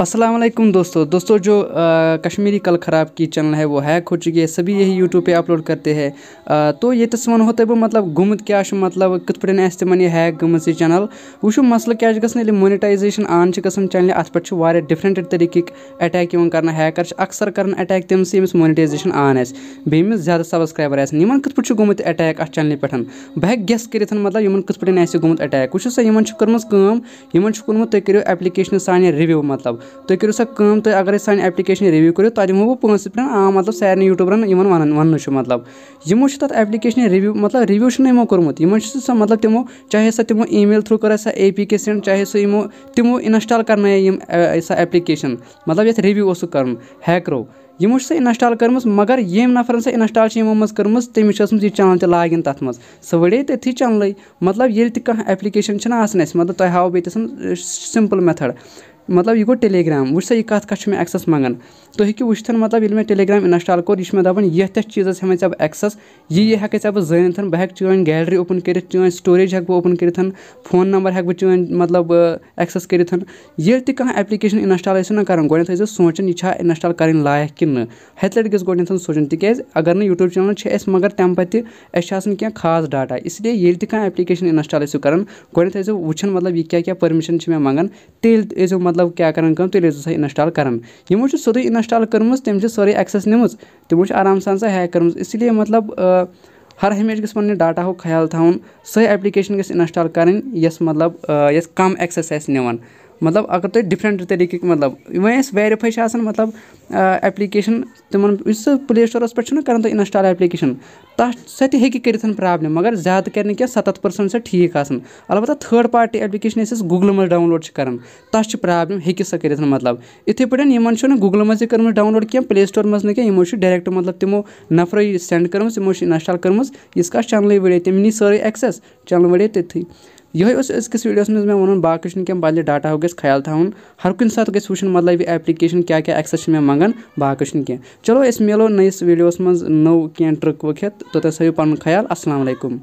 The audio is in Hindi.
असलम दोस्तों दोस्तों जो आ, कश्मीरी कल ख़राब की चैनल है वो हैक हो चुकी है सभी यही यूट्यूब पे अपलोड करते हैं तो ये तस्वन होते वो मतलब गुमत क्या मतलब कित पे ऐसे तमन यह हैक यह चैनल वो मसल क्या गल मोनिटाइजेशन आन गन चैनल अत पे वे डिफरेंट तरीक अटैक करना हैकर अक्सर कर अटैक तम से मोनिटाइजेशन आन बेमिस ज्यादा सब्सक्राइबर आन कित पे गुमत अटैक अत चैनल पे बह हेक गेस कर मतलब इन कित पे गुमत अटैक वो सो इन कर्म इन कोर्मुत तुम एप्लिकेशन सान रिव्यू मतलब तुम करो सम तो अगर सानी एप्लिकेशन रिव्यू करो तो दिमो पाँच पेन आम मतलब सारे यूट्यूबरन इन वन मतलब यमो तो मतलब तो मतलब मतलब तक एप्लिकेशन रिव्यू मतलब रिव्यू यमो कर्मुत यम से मतलब तमो चाहे सो तमो ई मेल थ्रू कर सह ए पी के सेंड चाहे सो यमो तमो इंस्टॉल करना सह सो एप्लिकेशन मतलब ये रिव्यू उसको कर हैकरो यमो सो इंस्टॉल कर मगर ये नफर सो इंस्टॉल यमो कर यह चैनल तक लागिन तथ मज सो वड़े तथी चैनल मतलब ये तह एप्लिकेशन मतलब तुम हाव बेत सिंपल मेथड मतलब, तो मतलब तो यह गो टेलीग्राम वह कत कह एक्सेस मंगान तु हे वह मतलब ये मैं टेलीग्राम इंस्टॉल कर यह दपान ये चीज हमें ऐसे एक्सेस ये ये हेक ऐसे जानते बह चीन गैलरी ओपन कर स्टोरेज हेक ओपन कर फोन नंबर हेक बहुत मतलब एक्सेस कर एप्लिकेशन इंस्टॉल ऐसा ना करें गोडा सोचान यह इंस्टॉल करें लायक कि हेत लट गए गोडा सोचान तेज अगर ना यूट्यूब चैनल है मगर तम असान क्या खास डाटा इसलिए ये तह एप्लिकेशन इंस्टॉल ऐसा करें गोडा वो मतलब यह क्या क्या पर्मिशन मैं मंगान तेल ऐसा तो मतलब मतलब क्या करें कम तुम रेजो सा इंस्टॉल करान यमो सोद इंस्टॉल करम तम सोरी एक्सेस नमु तमो आराम सान सा हैक करम इसलिए मतलब हर हमेशा गस पे डाटा ख्याल थान सही एप्लिकेशन गस इंस्टॉल मतलब कम एक्सेस आवान مطلب اگر تُہۍ ڈِفرَنٛٹ طٔریٖقٕکۍ مطلب وۄنۍ اَسہِ ویرِفاے چھِ آسان مطلب ایٚپلِکیشَن تِمَن یُس سُہ پٕلے سٹورَس پٮ۪ٹھ چھُنہ کَران تُہۍ اِنَسٹال ایٚپلِکیشَن تَتھ سۄ تہِ ہیٚکہِ کٔرِتھ پرٛابلِم مگر زیادٕ کَرِ نہٕ کینٛہہ سَتَتھ پٔرسَنٛٹ چھےٚ ٹھیٖک آسان البتہ تھٲڈ پاٹی ایٚپلِکیشَن یۄس أسۍ گوٗگلہٕ منٛز ڈاوُن لوڈ چھِ کَران تَتھ چھِ پرٛابلِم ہیٚکہِ سۄ کٔرِتھ مطلب یِتھَے پٲٹھۍ یِمَن چھُنہٕ گوٗگلہٕ منٛز تہِ کٔرمٕژ ڈاوُن لوڈ کینٛہہ پٕلے سٹور منٛز نہٕ کینٛہہ یِمو چھِ ڈایریٚکٹ مطلب تِمو نفرَے سٮ۪نٛڈ کٔرمٕژ یِمو چھِ اِنَسٹال کٔرمٕژ ییٖتِس کالَس چَنلٕے وَڑے تٔمۍ نی سٲرٕے ایٚکسٮ۪س چَنلہٕ وَڑے تٔتھی यही उस अजकिस वीडियोस मे वन बान कम बदल डाटा गए खयाल थान हर कुन सात गए वन मतलब एप्लिकेशन क्या क्या एक्सेस मे मंगा बान कह चलो मिलो नईस वीडियोस मे नो कह ट्रिक वो खेत तो तुम थो पुन खयाल असल